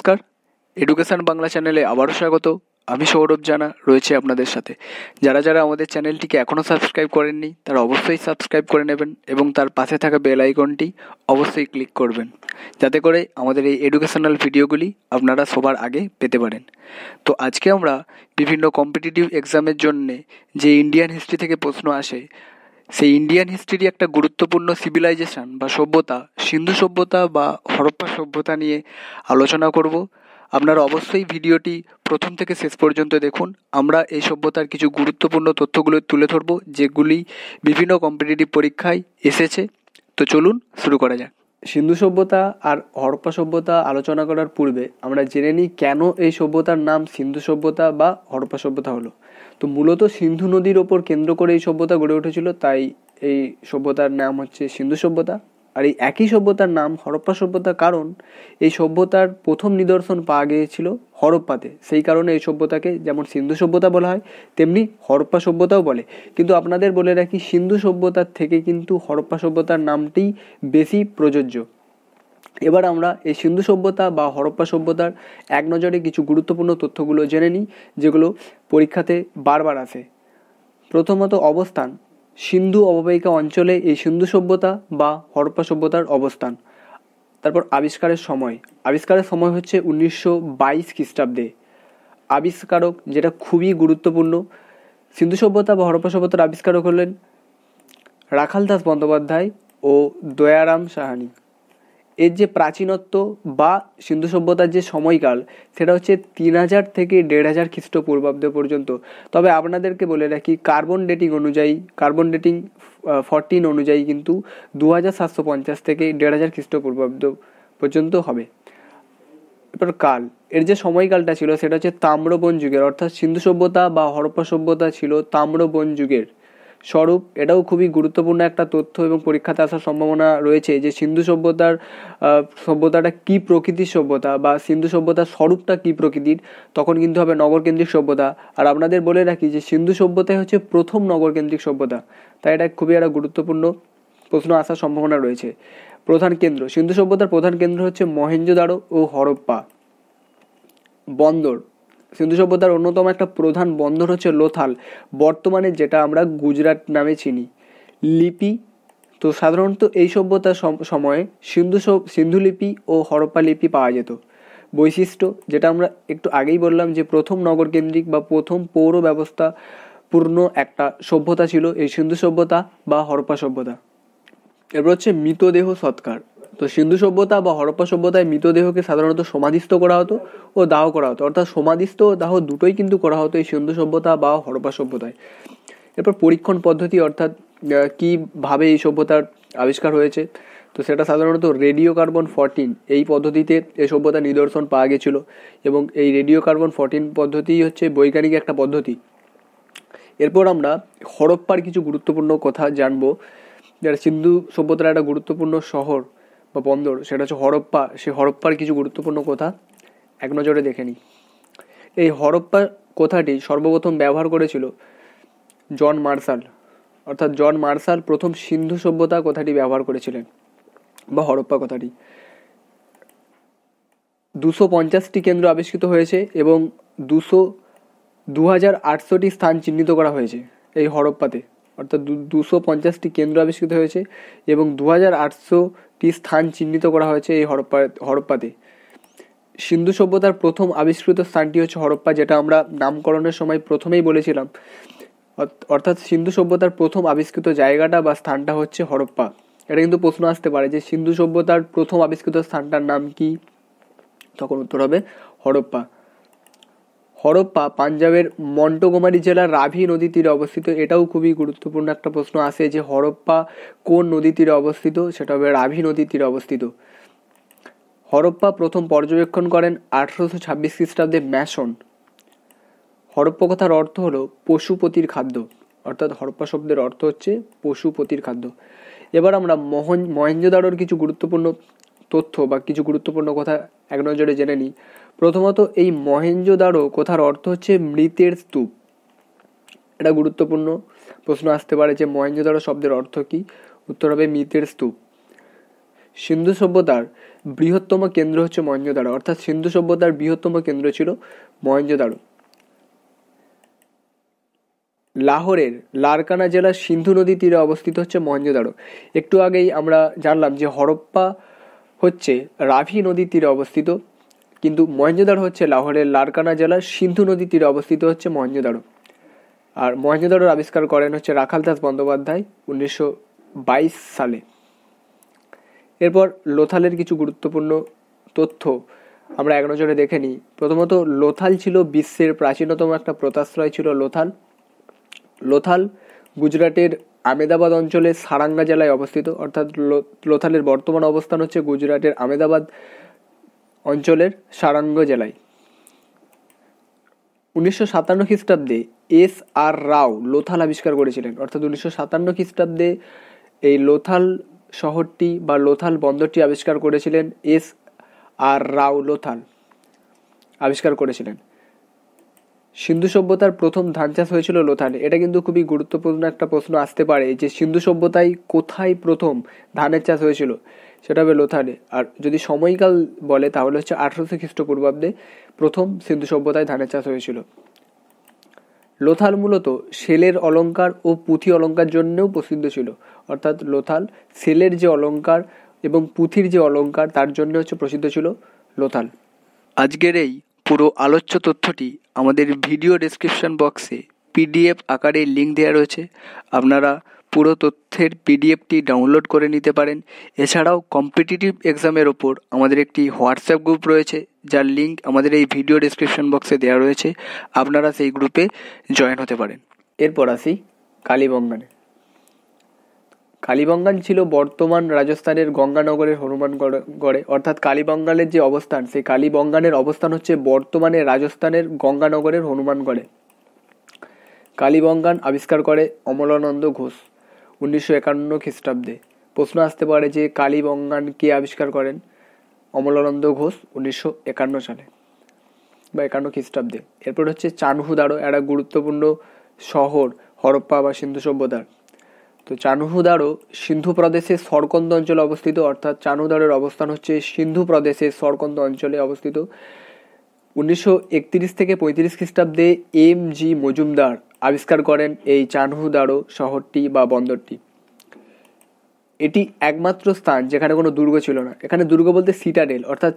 নমস্কার এডুকেশান বাংলা চ্যানেলে আবারও স্বাগত আমি সৌরভ জানা রয়েছে আপনাদের সাথে যারা যারা আমাদের চ্যানেলটিকে এখনও সাবস্ক্রাইব করেননি তারা অবশ্যই সাবস্ক্রাইব করে নেবেন এবং তার পাশে থাকা বেল আইকনটি অবশ্যই ক্লিক করবেন যাতে করে আমাদের এই এডুকেশনাল ভিডিওগুলি আপনারা সবার আগে পেতে পারেন তো আজকে আমরা বিভিন্ন কম্পিটিটিভ এক্সামের জন্যে যে ইন্ডিয়ান হিস্ট্রি থেকে প্রশ্ন আসে সেই ইন্ডিয়ান হিস্ট্রির একটা গুরুত্বপূর্ণ সিভিলাইজেশন বা সভ্যতা সিন্ধু সভ্যতা বা হরপ্পা সভ্যতা নিয়ে আলোচনা করব আপনারা অবশ্যই ভিডিওটি প্রথম থেকে শেষ পর্যন্ত দেখুন আমরা এই সভ্যতার কিছু গুরুত্বপূর্ণ তথ্যগুলো তুলে ধরব যেগুলি বিভিন্ন কম্পিটিটিভ পরীক্ষায় এসেছে তো চলুন শুরু করা যাক সিন্ধু সভ্যতা আর হরপ্পা সভ্যতা আলোচনা করার পূর্বে আমরা জেনে নিই কেন এই সভ্যতার নাম সিন্ধু সভ্যতা বা হরপ্পা সভ্যতা হলো তো মূলত সিন্ধু নদীর ওপর কেন্দ্র করে এই সভ্যতা গড়ে উঠেছিল তাই এই সভ্যতার নাম হচ্ছে সিন্ধু সভ্যতা আর এই একই সভ্যতার নাম হরপ্পা সভ্যতা কারণ এই সভ্যতার প্রথম নিদর্শন পাওয়া গিয়েছিল হরপ্পাতে সেই কারণে এই সভ্যতাকে যেমন সিন্ধু সভ্যতা বলা হয় তেমনি হরপ্পা সভ্যতাও বলে কিন্তু আপনাদের বলে রাখি সিন্ধু সভ্যতার থেকে কিন্তু হরপ্পা সভ্যতার নামটি বেশি প্রযোজ্য এবার আমরা এই সিন্ধু সভ্যতা বা হরপ্পা সভ্যতার এক নজরে কিছু গুরুত্বপূর্ণ তথ্যগুলো জেনে নিই যেগুলো পরীক্ষাতে বারবার আসে প্রথমত অবস্থান সিন্ধু অববাহিকা অঞ্চলে এই সিন্ধু সভ্যতা বা হরপ্পা সভ্যতার অবস্থান তারপর আবিষ্কারের সময় আবিষ্কারের সময় হচ্ছে উনিশশো বাইশ খ্রিস্টাব্দে আবিষ্কারক যেটা খুবই গুরুত্বপূর্ণ সিন্ধু সভ্যতা বা হরপ্পা সভ্যতার আবিষ্কারক হলেন রাখালদাস বন্দ্যোপাধ্যায় ও দয়ারাম সাহানি এর যে প্রাচীনত্ব বা সিন্ধু সভ্যতার যে সময়কাল সেটা হচ্ছে তিন হাজার থেকে দেড় হাজার খ্রিস্টপূর্বাব্দ পর্যন্ত তবে আপনাদেরকে বলে রাখি কার্বন ডেটিং অনুযায়ী কার্বন ডেটিং ফরটিন অনুযায়ী কিন্তু দু হাজার সাতশো পঞ্চাশ থেকে দেড় হাজার খ্রিস্টপূর্বাব্দ পর্যন্ত হবে এরপর কাল এর যে সময়কালটা ছিল সেটা হচ্ছে তাম্রবন যুগের অর্থাৎ সিন্ধু সভ্যতা বা হরপ্পা সভ্যতা ছিল তাম্রবন যুগের স্বরূপ এটাও খুবই গুরুত্বপূর্ণ একটা তথ্য এবং পরীক্ষাতে আসার সম্ভাবনা রয়েছে যে সিন্ধু সভ্যতার সভ্যতাটা কি প্রকৃতির সভ্যতা বা সিন্ধু সভ্যতার স্বরূপটা কি প্রকৃতির তখন কিন্তু হবে নগরকেন্দ্রিক সভ্যতা আর আপনাদের বলে রাখি যে সিন্ধু সভ্যতাই হচ্ছে প্রথম নগরকেন্দ্রিক সভ্যতা তাই এটা খুবই একটা গুরুত্বপূর্ণ প্রশ্ন আসার সম্ভাবনা রয়েছে প্রধান কেন্দ্র সিন্ধু সভ্যতার প্রধান কেন্দ্র হচ্ছে মহেন্দ্রদারো ও হরপ্পা বন্দর সিন্ধু সভ্যতার অন্যতম একটা প্রধান বন্দর হচ্ছে লোথাল বর্তমানে যেটা আমরা গুজরাট নামে চিনি লিপি তো সাধারণত এই সভ্যতার সময়ে সিন্ধু সিন্ধু লিপি ও হরপ্পা লিপি পাওয়া যেত বৈশিষ্ট্য যেটা আমরা একটু আগেই বললাম যে প্রথম নগরকেন্দ্রিক বা প্রথম পৌর ব্যবস্থা পূর্ণ একটা সভ্যতা ছিল এই সিন্ধু সভ্যতা বা হরপ্পা সভ্যতা এরপর হচ্ছে মৃতদেহ সৎকার তো সিন্ধু সভ্যতা বা হরপ্পা সভ্যতায় মৃতদেহকে সাধারণত সমাধিস্থ করা হতো ও দাহ করা হতো অর্থাৎ সমাধিস্থ দাহ দুটোই কিন্তু করা হতো এই সিন্ধু সভ্যতা বা হরপ্পা সভ্যতায় এরপর পরীক্ষণ পদ্ধতি অর্থাৎ কীভাবে এই সভ্যতার আবিষ্কার হয়েছে তো সেটা সাধারণত রেডিও কার্বন ফরটিন এই পদ্ধতিতে এই সভ্যতার নিদর্শন পাওয়া গেছিল এবং এই রেডিও কার্বন ফরটিন পদ্ধতি হচ্ছে বৈজ্ঞানিক একটা পদ্ধতি এরপর আমরা হরপ্পার কিছু গুরুত্বপূর্ণ কথা জানবো যারা সিন্ধু সভ্যতার একটা গুরুত্বপূর্ণ শহর বা বন্দর সেটা হচ্ছে হরপ্পা সেই হরপ্পার কিছু গুরুত্বপূর্ণ কথা এক নজরে দেখে নিই এই হরপ্পা কথাটি সর্বপ্রথম ব্যবহার করেছিল জন মার্শাল অর্থাৎ জন মার্শাল প্রথম সিন্ধু সভ্যতা কথাটি ব্যবহার করেছিলেন বা হরপ্পা কথাটি দুশো পঞ্চাশটি কেন্দ্র আবিষ্কৃত হয়েছে এবং দুশো দু হাজার আটশোটি স্থান চিহ্নিত করা হয়েছে এই হরপ্পাতে অর্থাৎ দুশো পঞ্চাশটি কেন্দ্র আবিষ্কৃত হয়েছে এবং দু হাজার আটশো একটি স্থান চিহ্নিত করা হয়েছে এই হরপ্পা হরপ্পাতে সিন্ধু সভ্যতার প্রথম আবিষ্কৃত স্থানটি হচ্ছে হরপ্পা যেটা আমরা নামকরণের সময় প্রথমেই বলেছিলাম অর্থাৎ সিন্ধু সভ্যতার প্রথম আবিষ্কৃত জায়গাটা বা স্থানটা হচ্ছে হরপ্পা এটা কিন্তু প্রশ্ন আসতে পারে যে সিন্ধু সভ্যতার প্রথম আবিষ্কৃত স্থানটার নাম কি তখন উত্তর হবে হরপ্পা হরপ্পা পাঞ্জাবের মন্টগোমারি জেলার রাভি নদী তীরে অবস্থিত এটাও খুবই গুরুত্বপূর্ণ একটা প্রশ্ন আসে যে হরপ্পা কোন নদী তীরে অবস্থিত সেটা হবে রাভি নদী তীরে অবস্থিত হরপ্পা প্রথম পর্যবেক্ষণ করেন আঠারোশো ছাব্বিশ খ্রিস্টাব্দে ম্যাসন হরপ্পা কথার অর্থ হলো পশুপতির খাদ্য অর্থাৎ হরপ্পা শব্দের অর্থ হচ্ছে পশুপতির খাদ্য এবার আমরা মোহন মহেঞ্জোদারোর কিছু গুরুত্বপূর্ণ তথ্য বা কিছু গুরুত্বপূর্ণ কথা এক নজরে জেনে নিই প্রথমত এই মহেঞ্জোদারো কথার অর্থ হচ্ছে মৃতের স্তূপ এটা গুরুত্বপূর্ণ প্রশ্ন আসতে পারে যে মহেঞ্জোদারো শব্দের অর্থ কী উত্তর হবে মৃতের স্তূপ সিন্ধু সভ্যতার বৃহত্তম কেন্দ্র হচ্ছে মহেঞ্জোদারো অর্থাৎ সিন্ধু সভ্যতার বৃহত্তম কেন্দ্র ছিল মহেঞ্জোদারো লাহোরের লারকানা জেলার সিন্ধু নদী তীরে অবস্থিত হচ্ছে মহেঞ্জোদারো একটু আগেই আমরা জানলাম যে হরপ্পা হচ্ছে রাভি নদীর তীরে অবস্থিত কিন্তু মহেঞ্জোদারো হচ্ছে লাহোরের লারকানা জেলার সিন্ধু নদীর তীরে অবস্থিত হচ্ছে মহেঞ্জোদারো আর মহেঞ্জোদারোর আবিষ্কার করেন হচ্ছে রাখাল দাস বন্দ্যোপাধ্যায় উনিশশো সালে এরপর লোথালের কিছু গুরুত্বপূর্ণ তথ্য আমরা এক নজরে দেখে নিই প্রথমত লোথাল ছিল বিশ্বের প্রাচীনতম একটা প্রতাশ্রয় ছিল লোথাল লোথাল গুজরাটের আমেদাবাদ অঞ্চলে সারাঙ্গা জেলায় অবস্থিত অর্থাৎ লোথালের বর্তমান অবস্থান হচ্ছে গুজরাটের আমেদাবাদ অঞ্চলের সারাঙ্গ জেলায় উনিশশো সাতান্ন খ্রিস্টাব্দে এস আর রাও লোথাল আবিষ্কার করেছিলেন অর্থাৎ উনিশশো সাতান্ন খ্রিস্টাব্দে এই লোথাল শহরটি বা লোথাল বন্দরটি আবিষ্কার করেছিলেন এস আর রাও লোথাল আবিষ্কার করেছিলেন সিন্ধু সভ্যতার প্রথম চাষ হয়েছিল লোথানে এটা কিন্তু খুবই গুরুত্বপূর্ণ একটা প্রশ্ন আসতে পারে যে সিন্ধু সভ্যতায় কোথায় প্রথম ধানের চাষ হয়েছিল সেটা হবে লোথানে আর যদি সময়কাল বলে তাহলে হচ্ছে আঠারোশো খ্রিস্টপূর্বাব্দে প্রথম সিন্ধু সভ্যতায় ধানের চাষ হয়েছিল লোথাল মূলত সেলের অলঙ্কার ও পুঁথি অলঙ্কার জন্যেও প্রসিদ্ধ ছিল অর্থাৎ লোথাল সেলের যে অলঙ্কার এবং পুঁথির যে অলঙ্কার তার জন্য হচ্ছে প্রসিদ্ধ ছিল লোথাল আজকের এই পুরো আলোচ্য তথ্যটি আমাদের ভিডিও ডেসক্রিপশন বক্সে পিডিএফ আকারে লিঙ্ক দেওয়া রয়েছে আপনারা পুরো তথ্যের পিডিএফটি ডাউনলোড করে নিতে পারেন এছাড়াও কম্পিটিটিভ এক্সামের ওপর আমাদের একটি হোয়াটসঅ্যাপ গ্রুপ রয়েছে যার লিঙ্ক আমাদের এই ভিডিও ডিসক্রিপশন বক্সে দেওয়া রয়েছে আপনারা সেই গ্রুপে জয়েন হতে পারেন এরপর আসি কালীবঙ্গানে কালীবঙ্গান ছিল বর্তমান রাজস্থানের গঙ্গানগরের গড়ে অর্থাৎ কালীবঙ্গালের যে অবস্থান সেই কালীবঙ্গানের অবস্থান হচ্ছে বর্তমানে রাজস্থানের গঙ্গানগরের হনুমানগড়ে কালীবঙ্গান আবিষ্কার করে অমলানন্দ ঘোষ উনিশশো একান্ন খ্রিস্টাব্দে প্রশ্ন আসতে পারে যে কালীবঙ্গান কে আবিষ্কার করেন অমলানন্দ ঘোষ উনিশশো একান্ন সালে বা একান্ন খ্রিস্টাব্দে এরপর হচ্ছে চানহুদারো একটা গুরুত্বপূর্ণ শহর হরপ্পা বা সিন্ধু সভ্যতার তো চানহুদারো সিন্ধু প্রদেশের সরকন্দ অঞ্চলে অবস্থিত অর্থাৎ চানহুদারের অবস্থান হচ্ছে সিন্ধু প্রদেশের সরকন্দ অঞ্চলে অবস্থিত উনিশশো থেকে পঁয়ত্রিশ খ্রিস্টাব্দে এম জি মজুমদার আবিষ্কার করেন এই চানহুদারো শহরটি বা বন্দরটি এটি একমাত্র স্থান যেখানে কোনো দুর্গ ছিল না এখানে দুর্গ বলতে সিটাডেল অর্থাৎ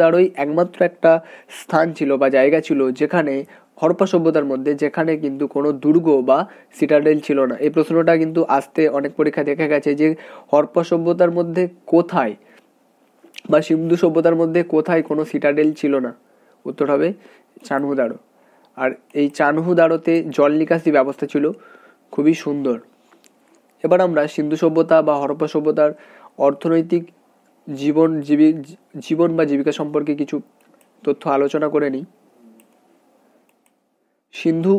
দ্বারই একমাত্র একটা স্থান ছিল বা জায়গা ছিল যেখানে হরপা সভ্যতার মধ্যে যেখানে কিন্তু কোনো দুর্গ বা সিটাডেল ছিল না এই প্রশ্নটা কিন্তু আসতে অনেক পরীক্ষা দেখা গেছে যে হরপা সভ্যতার মধ্যে কোথায় বা সিন্ধু সভ্যতার মধ্যে কোথায় কোনো সিটাডেল ছিল না উত্তর হবে চানহুদারো আর এই চানহুদারোতে জল নিকাশি ব্যবস্থা ছিল খুবই সুন্দর এবার আমরা সিন্ধু সভ্যতা বা হরপ্পা সভ্যতার অর্থনৈতিক জীবন জীবি জীবন বা জীবিকা সম্পর্কে কিছু তথ্য আলোচনা করে নিই সিন্ধু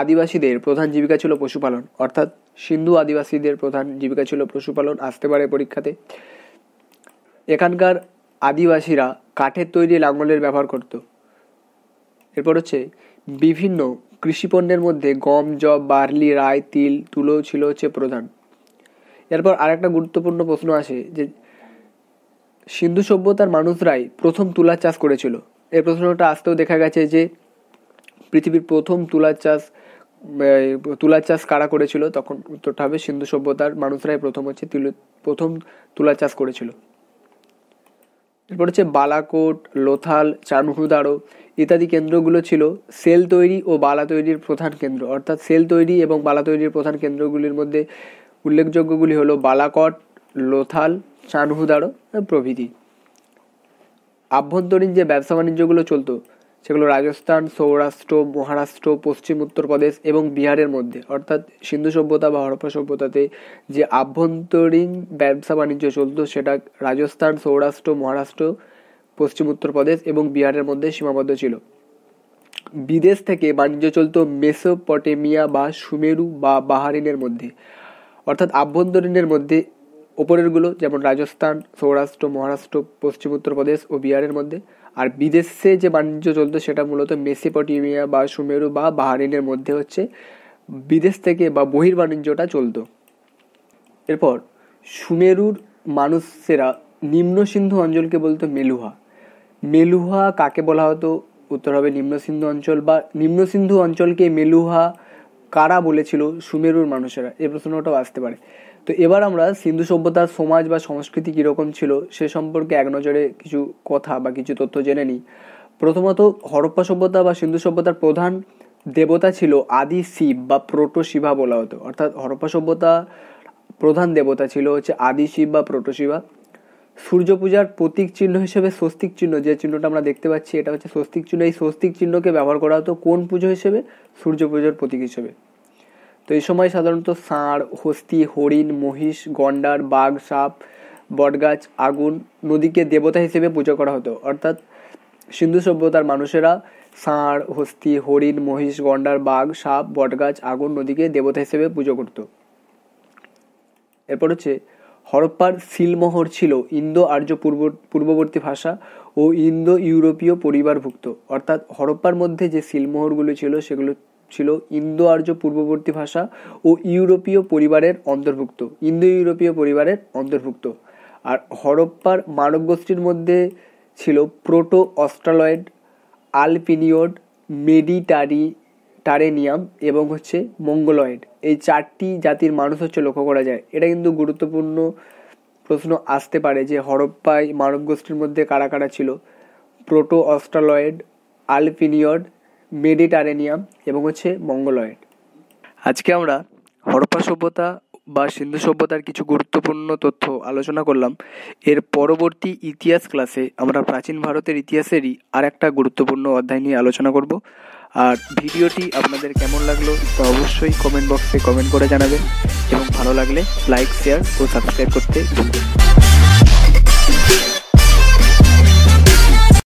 আদিবাসীদের প্রধান জীবিকা ছিল পশুপালন অর্থাৎ সিন্ধু আদিবাসীদের প্রধান জীবিকা ছিল পশুপালন আসতে পারে পরীক্ষাতে এখানকার আদিবাসীরা কাঠের তৈরি লাঙলের ব্যবহার করত এরপর হচ্ছে বিভিন্ন কৃষিপণ্যের মধ্যে গম জব বার্লি রায় তিল তুলো ছিল হচ্ছে প্রধান এরপর আরেকটা গুরুত্বপূর্ণ প্রশ্ন আছে যে সিন্ধু সভ্যতার মানুষরাই প্রথম তুলা চাষ করেছিল এই প্রশ্নটা আসতেও দেখা গেছে যে পৃথিবীর প্রথম তুলা চাষ তুলা চাষ কারা করেছিল তখন উত্তরটা হবে সিন্ধু সভ্যতার মানুষরাই প্রথম হচ্ছে প্রথম তুলা চাষ করেছিল এরপর হচ্ছে বালাকোট লোথাল চারমুহুদারো ইত্যাদি কেন্দ্রগুলো ছিল সেল তৈরি ও বালা তৈরির প্রধান কেন্দ্র অর্থাৎ সেল তৈরি এবং বালা তৈরির প্রধান কেন্দ্রগুলির মধ্যে উল্লেখযোগ্যগুলি হলো বালাকট লোথাল চানহুদারো প্রভৃতি আভ্যন্তরীণ যে ব্যবসা বাণিজ্যগুলো চলতো সেগুলো রাজস্থান সৌরাষ্ট্র মহারাষ্ট্র পশ্চিম উত্তরপ্রদেশ এবং বিহারের মধ্যে অর্থাৎ সিন্ধু সভ্যতা বা হরপ্পা সভ্যতাতে যে আভ্যন্তরীণ ব্যবসা বাণিজ্য চলত সেটা রাজস্থান সৌরাষ্ট্র মহারাষ্ট্র পশ্চিম উত্তরপ্রদেশ এবং বিহারের মধ্যে সীমাবদ্ধ ছিল বিদেশ থেকে বাণিজ্য চলত মেসোপটেমিয়া বা সুমেরু বা বাহারিনের মধ্যে অর্থাৎ আভ্যন্তরীণের মধ্যে ওপরেরগুলো যেমন রাজস্থান সৌরাষ্ট্র মহারাষ্ট্র পশ্চিম উত্তরপ্রদেশ ও বিহারের মধ্যে আর বিদেশে যে বাণিজ্য চলতো সেটা মূলত মেসিপটিমিয়া বা সুমেরু বা বাহারিনের মধ্যে হচ্ছে বিদেশ থেকে বা বহির বাণিজ্যটা চলতো এরপর সুমেরুর মানুষেরা নিম্ন সিন্ধু অঞ্চলকে বলতো মেলুহা মেলুহা কাকে বলা হতো উত্তর হবে নিম্ন সিন্ধু অঞ্চল বা নিম্ন সিন্ধু অঞ্চলকে মেলুহা কারা বলেছিল সুমেরুর মানুষেরা এই প্রশ্নটাও আসতে পারে তো এবার আমরা সিন্ধু সভ্যতার সমাজ বা সংস্কৃতি কীরকম ছিল সে সম্পর্কে এক নজরে কিছু কথা বা কিছু তথ্য জেনে নিই প্রথমত হরপ্পা সভ্যতা বা সিন্ধু সভ্যতার প্রধান দেবতা ছিল আদি শিব বা প্রোটো শিবা বলা হতো অর্থাৎ হরপ্পা সভ্যতা প্রধান দেবতা ছিল হচ্ছে আদি শিব বা প্রোটো শিবা সূর্য পূজার প্রতীক চিহ্ন হিসেবে স্বস্তিক চিহ্ন যে চিহ্নটা আমরা দেখতে পাচ্ছি এটা হচ্ছে স্বস্তিক চিহ্ন এই স্বস্তিক চিহ্নকে ব্যবহার করা হতো কোন পুজো হিসেবে সূর্য পুজোর প্রতীক হিসেবে তো এই সময় সাধারণত ষাঁড় হস্তি হরিণ মহিষ গন্ডার বাঘ সাপ বটগাছ আগুন নদীকে দেবতা হিসেবে পুজো করা হতো অর্থাৎ সিন্ধু সভ্যতার মানুষেরা ষাঁড় হস্তি হরিণ মহিষ গন্ডার বাঘ সাপ বটগাছ আগুন নদীকে দেবতা হিসেবে পুজো করত এরপর হচ্ছে হরপ্পার সিলমোহর ছিল ইন্দো আর্য পূর্ব পূর্ববর্তী ভাষা ও ইন্দো ইউরোপীয় পরিবারভুক্ত অর্থাৎ হরপ্পার মধ্যে যে সিলমোহরগুলো ছিল সেগুলো ছিল ইন্দো আর্য পূর্ববর্তী ভাষা ও ইউরোপীয় পরিবারের অন্তর্ভুক্ত ইন্দো ইউরোপীয় পরিবারের অন্তর্ভুক্ত আর হরপ্পার মানব গোষ্ঠীর মধ্যে ছিল প্রোটো অস্ট্রালয়েড আলপিনিয়ড মেডিটারি টারেনিয়াম এবং হচ্ছে মঙ্গলয়েড এই চারটি জাতির মানুষ হচ্ছে লক্ষ্য করা যায় এটা কিন্তু গুরুত্বপূর্ণ প্রশ্ন আসতে পারে যে হরপ্পায় মানব গোষ্ঠীর মধ্যে কারা কারা ছিল প্রোটো অস্ট্রালয়েড আলপিনিয়ড মেডিটারেনিয়াম এবং হচ্ছে মঙ্গলয়েড আজকে আমরা হরপ্পা সভ্যতা বা সিন্ধু সভ্যতার কিছু গুরুত্বপূর্ণ তথ্য আলোচনা করলাম এর পরবর্তী ইতিহাস ক্লাসে আমরা প্রাচীন ভারতের ইতিহাসেরই আর একটা গুরুত্বপূর্ণ অধ্যায় নিয়ে আলোচনা করব আর ভিডিওটি আপনাদের কেমন লাগলো তা অবশ্যই কমেন্ট বক্সে কমেন্ট করে জানাবেন এবং ভালো লাগলে লাইক শেয়ার ও সাবস্ক্রাইব করতে ভুলবেন